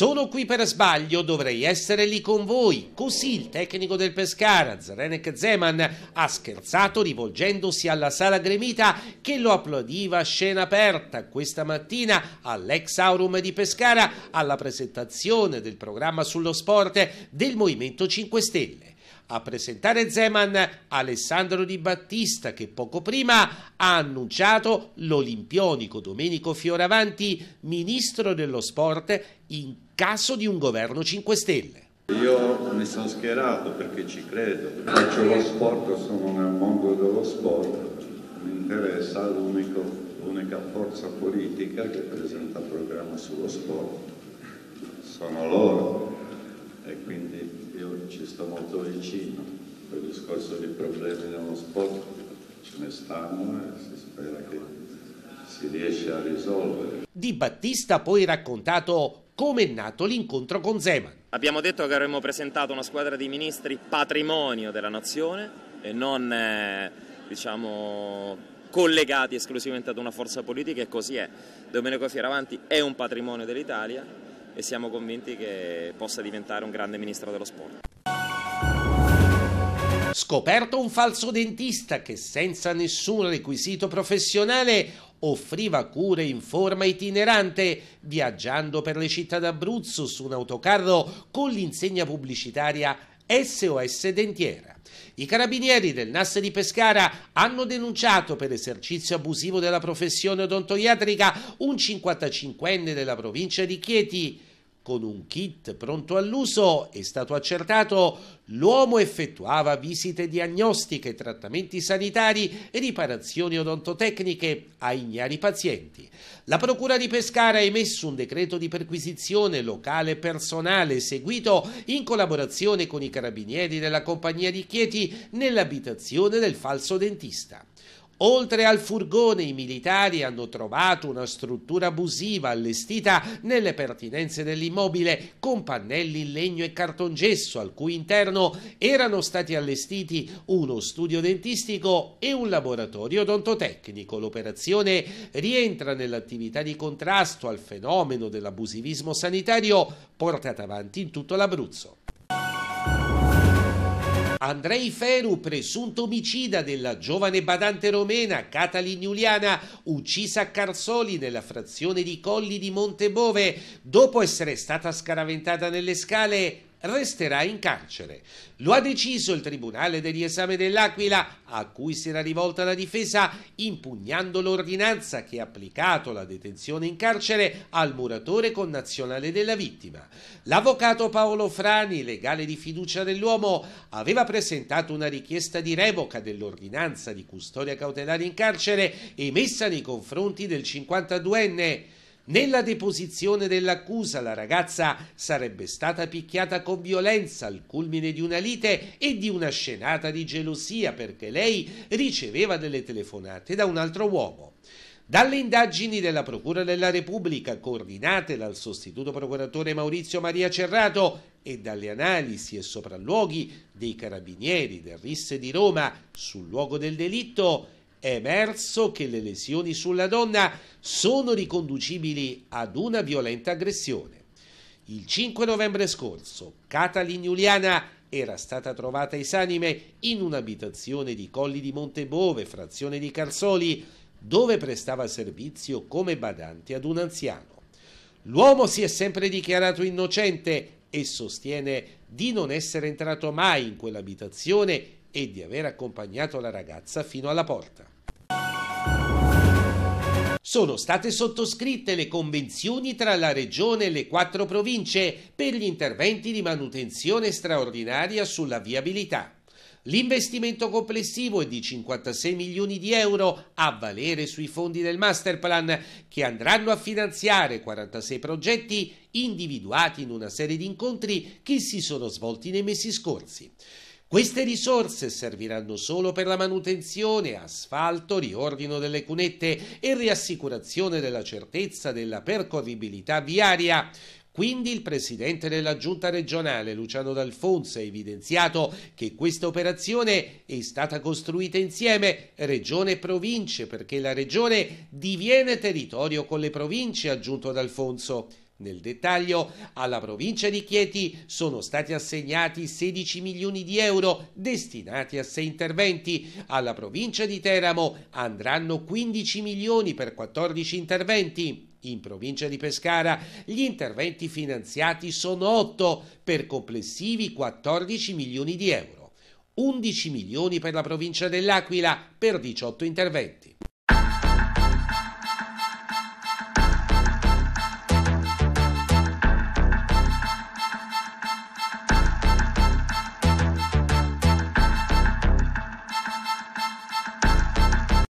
sono qui per sbaglio, dovrei essere lì con voi. Così il tecnico del Pescara, Zrenek Zeman, ha scherzato rivolgendosi alla sala gremita che lo applaudiva a scena aperta questa mattina all'ex Aurum di Pescara alla presentazione del programma sullo sport del Movimento 5 Stelle. A presentare Zeman Alessandro Di Battista che poco prima ha annunciato l'olimpionico Domenico Fioravanti, ministro dello sport in caso di un governo 5 Stelle. Io mi sono schierato perché ci credo, faccio lo sport, sono nel mondo dello sport, mi interessa l'unica forza politica che presenta programma sullo sport, sono loro e quindi io ci sto molto vicino, per il discorso dei problemi nello sport ce ne stanno e si spera che si riesca a risolvere. Di Battista ha poi raccontato come è nato l'incontro con Zeman. Abbiamo detto che avremmo presentato una squadra di ministri patrimonio della nazione e non eh, diciamo, collegati esclusivamente ad una forza politica e così è. Domenico Fieravanti è un patrimonio dell'Italia e siamo convinti che possa diventare un grande ministro dello sport. Scoperto un falso dentista che senza nessun requisito professionale offriva cure in forma itinerante, viaggiando per le città d'Abruzzo su un autocarro con l'insegna pubblicitaria SOS Dentiera. I carabinieri del NAS di Pescara hanno denunciato per esercizio abusivo della professione odontoiatrica un 55enne della provincia di Chieti con un kit pronto all'uso è stato accertato l'uomo effettuava visite diagnostiche, trattamenti sanitari e riparazioni odontotecniche a ignari pazienti. La Procura di Pescara ha emesso un decreto di perquisizione locale personale eseguito in collaborazione con i carabinieri della compagnia di Chieti nell'abitazione del falso dentista. Oltre al furgone i militari hanno trovato una struttura abusiva allestita nelle pertinenze dell'immobile con pannelli in legno e cartongesso al cui interno erano stati allestiti uno studio dentistico e un laboratorio odontotecnico. L'operazione rientra nell'attività di contrasto al fenomeno dell'abusivismo sanitario portata avanti in tutto l'Abruzzo. Andrei Feru, presunto omicida della giovane badante romena Catalin Giuliana, uccisa a Carsoli nella frazione di Colli di Montebove, dopo essere stata scaraventata nelle scale, resterà in carcere. Lo ha deciso il Tribunale del riesame dell'Aquila, a cui si era rivolta la difesa, impugnando l'ordinanza che ha applicato la detenzione in carcere al muratore connazionale della vittima. L'avvocato Paolo Frani, legale di fiducia dell'uomo, aveva presentato una richiesta di revoca dell'ordinanza di custodia cautelare in carcere emessa nei confronti del 52enne nella deposizione dell'accusa la ragazza sarebbe stata picchiata con violenza al culmine di una lite e di una scenata di gelosia perché lei riceveva delle telefonate da un altro uomo. Dalle indagini della Procura della Repubblica coordinate dal sostituto procuratore Maurizio Maria Cerrato e dalle analisi e sopralluoghi dei carabinieri del Risse di Roma sul luogo del delitto è emerso che le lesioni sulla donna sono riconducibili ad una violenta aggressione. Il 5 novembre scorso, Catalin Giuliana era stata trovata esanime in un'abitazione di Colli di Montebove, frazione di Carsoli, dove prestava servizio come badante ad un anziano. L'uomo si è sempre dichiarato innocente e sostiene di non essere entrato mai in quell'abitazione e di aver accompagnato la ragazza fino alla porta sono state sottoscritte le convenzioni tra la Regione e le quattro province per gli interventi di manutenzione straordinaria sulla viabilità. L'investimento complessivo è di 56 milioni di euro a valere sui fondi del Masterplan che andranno a finanziare 46 progetti individuati in una serie di incontri che si sono svolti nei mesi scorsi. Queste risorse serviranno solo per la manutenzione, asfalto, riordino delle cunette e riassicurazione della certezza della percorribilità viaria. Quindi il presidente della giunta regionale Luciano D'Alfonso ha evidenziato che questa operazione è stata costruita insieme regione e province perché la regione diviene territorio con le province, ha aggiunto D'Alfonso. Nel dettaglio, alla provincia di Chieti sono stati assegnati 16 milioni di euro destinati a sei interventi, alla provincia di Teramo andranno 15 milioni per 14 interventi. In provincia di Pescara gli interventi finanziati sono 8 per complessivi 14 milioni di euro, 11 milioni per la provincia dell'Aquila per 18 interventi.